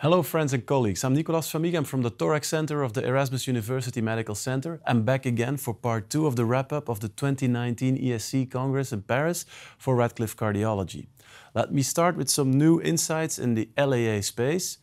Hello, friends and colleagues. I'm Nicolas Famig. I'm from the Thorax Center of the Erasmus University Medical Center. I'm back again for part two of the wrap up of the 2019 ESC Congress in Paris for Radcliffe Cardiology. Let me start with some new insights in the LAA space.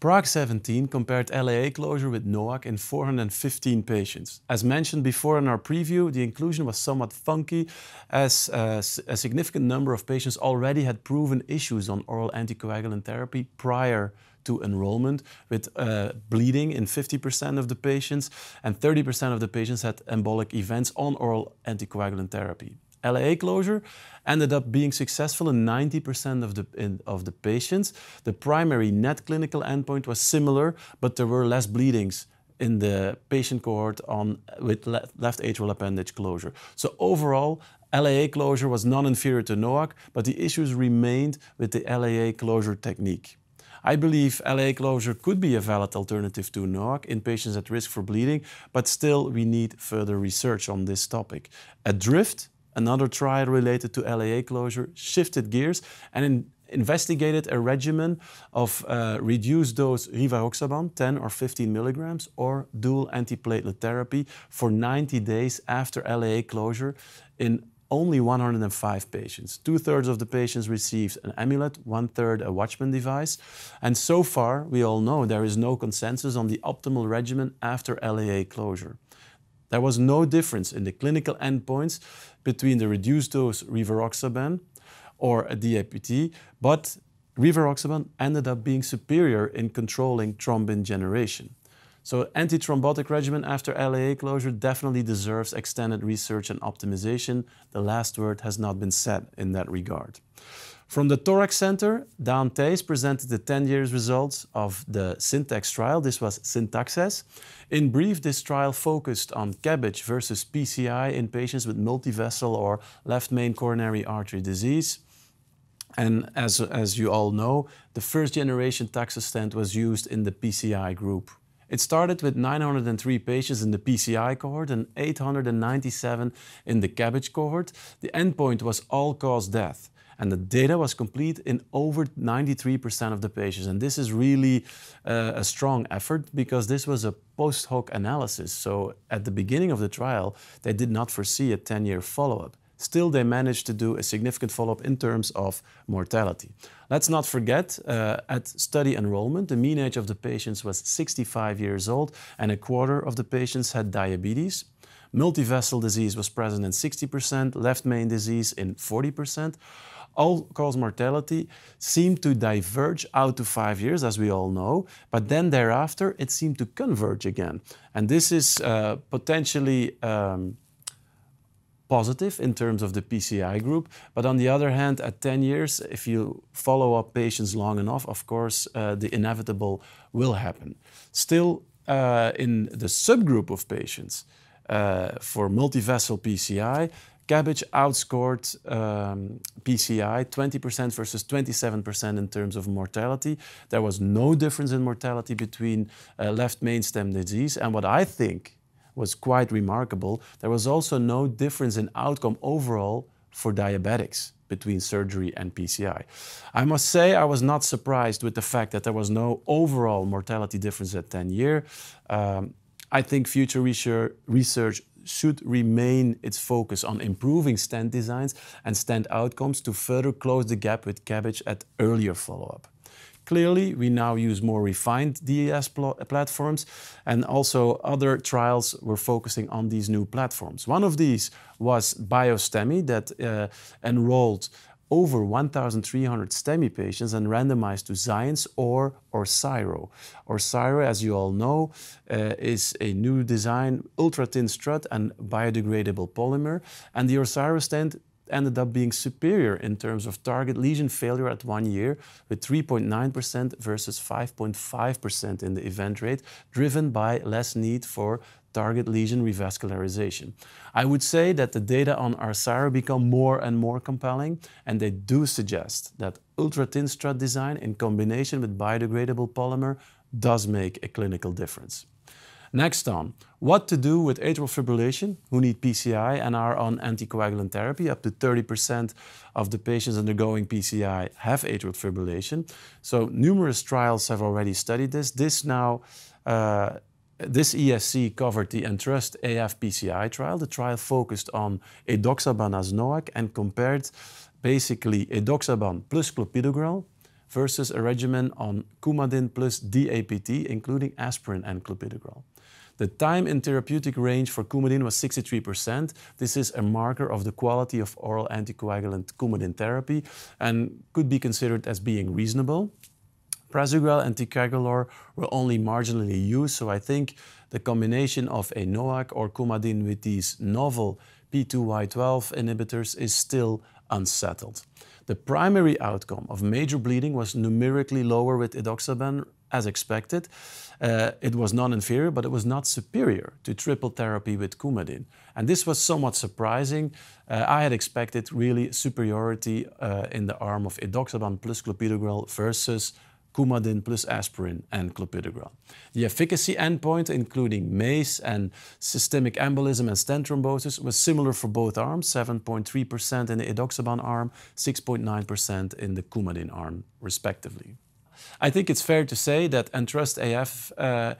Prague 17 compared LAA closure with NOAC in 415 patients. As mentioned before in our preview, the inclusion was somewhat funky as uh, a significant number of patients already had proven issues on oral anticoagulant therapy prior to enrollment, with uh, bleeding in 50% of the patients, and 30% of the patients had embolic events on oral anticoagulant therapy. LAA closure ended up being successful in 90% of the, in, of the patients. The primary net clinical endpoint was similar, but there were less bleedings in the patient cohort on with le left atrial appendage closure. So overall, LAA closure was non-inferior to NOAC, but the issues remained with the LAA closure technique. I believe LA closure could be a valid alternative to NOAC in patients at risk for bleeding, but still we need further research on this topic. Adrift, another trial related to LAA closure, shifted gears and in investigated a regimen of uh, reduced dose rivaroxaban, 10 or 15 milligrams, or dual antiplatelet therapy for 90 days after LAA closure in only 105 patients. Two thirds of the patients received an amulet, one third a Watchman device. And so far, we all know there is no consensus on the optimal regimen after LAA closure. There was no difference in the clinical endpoints between the reduced dose rivaroxaban or a DAPT, but rivaroxaban ended up being superior in controlling thrombin generation. So antithrombotic regimen after LAA closure definitely deserves extended research and optimization. The last word has not been said in that regard. From the Thorax Center, Dan Thijs presented the 10 years results of the Syntax trial. This was Syntaxes. In brief, this trial focused on cabbage versus PCI in patients with multivessel or left main coronary artery disease. And as, as you all know, the first generation taxostent was used in the PCI group. It started with 903 patients in the PCI cohort and 897 in the cabbage cohort. The endpoint was all-cause death and the data was complete in over 93% of the patients. And this is really uh, a strong effort because this was a post hoc analysis. So at the beginning of the trial, they did not foresee a 10 year follow up still they managed to do a significant follow-up in terms of mortality. Let's not forget, uh, at study enrollment, the mean age of the patients was 65 years old, and a quarter of the patients had diabetes. Multivessel disease was present in 60%, left main disease in 40%. All cause mortality seemed to diverge out to five years, as we all know, but then thereafter it seemed to converge again. And this is uh, potentially um, positive in terms of the PCI group. But on the other hand, at 10 years, if you follow up patients long enough, of course, uh, the inevitable will happen. Still, uh, in the subgroup of patients uh, for multivessel PCI, Cabbage outscored um, PCI 20% versus 27% in terms of mortality. There was no difference in mortality between uh, left mainstem disease and what I think was quite remarkable, there was also no difference in outcome overall for diabetics between surgery and PCI. I must say I was not surprised with the fact that there was no overall mortality difference at 10 year. Um, I think future research should remain its focus on improving stent designs and stent outcomes to further close the gap with cabbage at earlier follow-up clearly. We now use more refined DES pl platforms. And also other trials were focusing on these new platforms. One of these was BioSTEMI that uh, enrolled over 1,300 STEMI patients and randomized to Science or Orsiro. Orsiro, as you all know, uh, is a new design ultra-thin strut and biodegradable polymer. And the Orsiro stent ended up being superior in terms of target lesion failure at one year, with 3.9% versus 5.5% in the event rate, driven by less need for target lesion revascularization. I would say that the data on Arsara become more and more compelling, and they do suggest that ultra-thin strut design in combination with biodegradable polymer does make a clinical difference. Next on, what to do with atrial fibrillation who need PCI and are on anticoagulant therapy. Up to 30% of the patients undergoing PCI have atrial fibrillation. So numerous trials have already studied this. This now, uh, this ESC covered the ENTRUST AF PCI trial. The trial focused on edoxaban as NOAC and compared basically edoxaban plus clopidogrel versus a regimen on Coumadin plus DAPT, including aspirin and clopidogrel. The time in therapeutic range for Coumadin was 63%. This is a marker of the quality of oral anticoagulant Coumadin therapy and could be considered as being reasonable. Prasugrel and ticagrelor were only marginally used, so I think the combination of a NOAC or Coumadin with these novel P2Y12 inhibitors is still unsettled. The primary outcome of major bleeding was numerically lower with edoxaban as expected. Uh, it was non-inferior, but it was not superior to triple therapy with Coumadin. And this was somewhat surprising. Uh, I had expected really superiority uh, in the arm of edoxaban plus clopidogrel versus Coumadin plus aspirin and clopidogrel. The efficacy endpoint, including MACE and systemic embolism and stent thrombosis, was similar for both arms, 7.3% in the edoxaban arm, 6.9% in the Coumadin arm, respectively. I think it's fair to say that Entrust AF uh,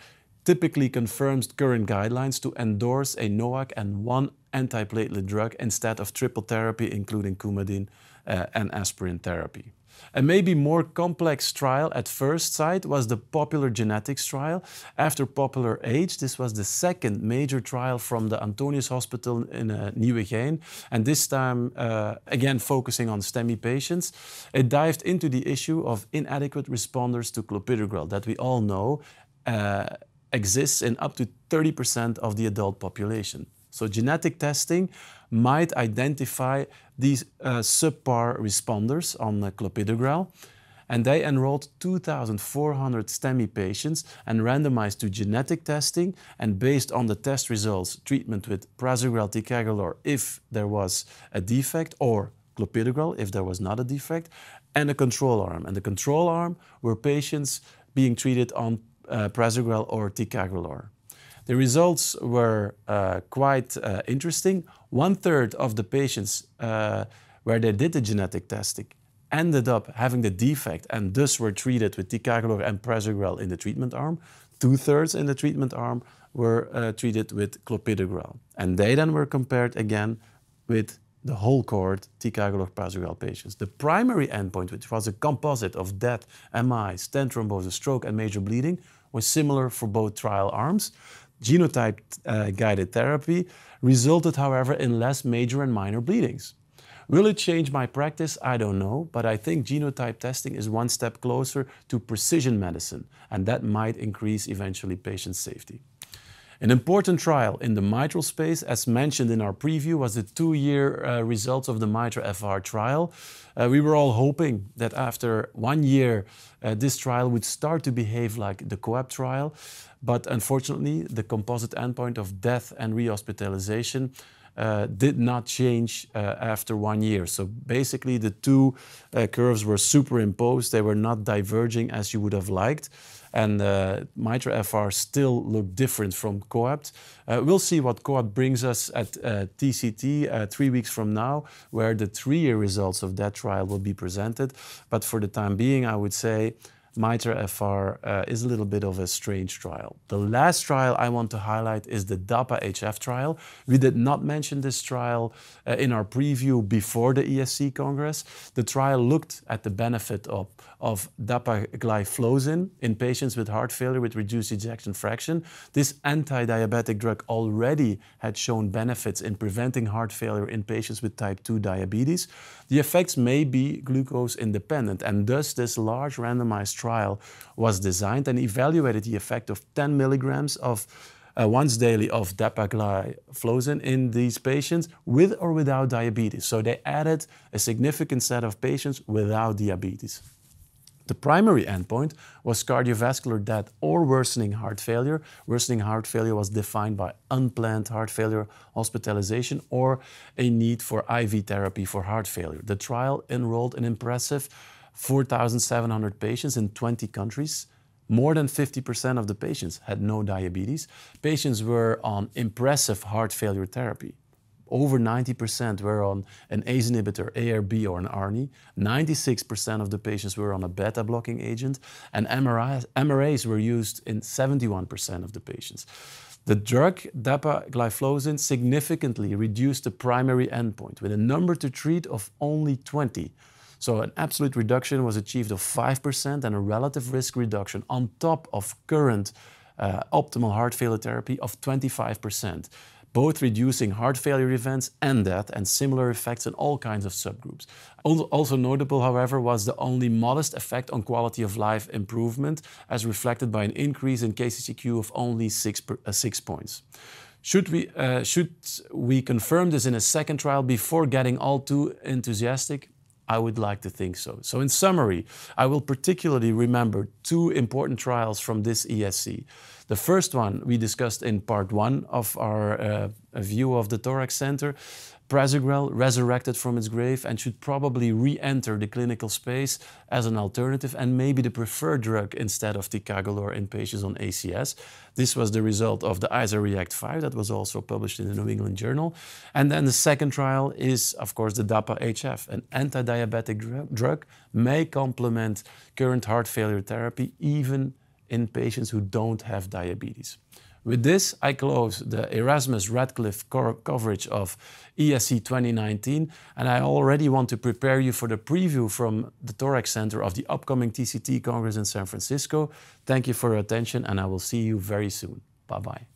typically confirms current guidelines to endorse a NOAC and one antiplatelet drug instead of triple therapy, including Coumadin uh, and aspirin therapy. A maybe more complex trial at first sight was the popular genetics trial. After popular age, this was the second major trial from the Antonius Hospital in uh, Nieuwegein, and this time uh, again focusing on STEMI patients. It dived into the issue of inadequate responders to clopidogrel that we all know uh, exists in up to 30% of the adult population. So genetic testing might identify these uh, subpar responders on clopidogrel, and they enrolled 2,400 STEMI patients and randomized to genetic testing, and based on the test results, treatment with prasugrel ticagrelor if there was a defect, or clopidogrel if there was not a defect, and a control arm. And the control arm were patients being treated on uh, prasugrel or ticagrelor. The results were uh, quite uh, interesting. One third of the patients uh, where they did the genetic testing ended up having the defect and thus were treated with ticagrelor and prasugrel in the treatment arm. Two thirds in the treatment arm were uh, treated with clopidogrel. And they then were compared again with the whole cohort ticagrelor prasugrel patients. The primary endpoint, which was a composite of death, MI, stent thrombosis, stroke, and major bleeding, was similar for both trial arms genotype uh, guided therapy resulted, however, in less major and minor bleedings. Will it change my practice? I don't know, but I think genotype testing is one step closer to precision medicine, and that might increase eventually patient safety. An important trial in the mitral space, as mentioned in our preview, was the two-year uh, results of the MITRA FR trial. Uh, we were all hoping that after one year, uh, this trial would start to behave like the COAP trial, but unfortunately, the composite endpoint of death and rehospitalization uh, did not change uh, after one year. So basically, the two uh, curves were superimposed. They were not diverging as you would have liked and uh, Mitra FR still look different from Coapt. Uh, we'll see what Coapt brings us at uh, TCT uh, three weeks from now, where the three-year results of that trial will be presented. But for the time being, I would say MITRE FR uh, is a little bit of a strange trial. The last trial I want to highlight is the DAPA HF trial. We did not mention this trial uh, in our preview before the ESC Congress. The trial looked at the benefit of of dapagliflozin in patients with heart failure with reduced ejection fraction. This anti-diabetic drug already had shown benefits in preventing heart failure in patients with type 2 diabetes. The effects may be glucose independent and thus this large randomized trial was designed and evaluated the effect of 10 milligrams of uh, once daily of dapagliflozin in these patients with or without diabetes. So they added a significant set of patients without diabetes. The primary endpoint was cardiovascular death or worsening heart failure. Worsening heart failure was defined by unplanned heart failure hospitalization or a need for IV therapy for heart failure. The trial enrolled an impressive 4,700 patients in 20 countries. More than 50% of the patients had no diabetes. Patients were on impressive heart failure therapy over 90% were on an ACE inhibitor, ARB or an ARNI. 96% of the patients were on a beta blocking agent, and MRIs, MRAs were used in 71% of the patients. The drug dapagliflozin significantly reduced the primary endpoint with a number to treat of only 20. So an absolute reduction was achieved of 5% and a relative risk reduction on top of current uh, optimal heart failure therapy of 25% both reducing heart failure events and death and similar effects in all kinds of subgroups. Also notable, however, was the only modest effect on quality of life improvement, as reflected by an increase in KCCQ of only six, per, uh, six points. Should we, uh, should we confirm this in a second trial before getting all too enthusiastic? I would like to think so. So, in summary, I will particularly remember two important trials from this ESC. The first one we discussed in part one of our uh, view of the thorax center, Prasugrel resurrected from its grave and should probably re-enter the clinical space as an alternative and maybe the preferred drug instead of ticagrelor in patients on ACS. This was the result of the ISA React 5 that was also published in the New England Journal. And then the second trial is, of course, the DAPA-HF, an anti-diabetic drug may complement current heart failure therapy even in patients who don't have diabetes. With this, I close the Erasmus Radcliffe coverage of ESC 2019, and I already want to prepare you for the preview from the Thorax Center of the upcoming TCT Congress in San Francisco. Thank you for your attention, and I will see you very soon. Bye bye.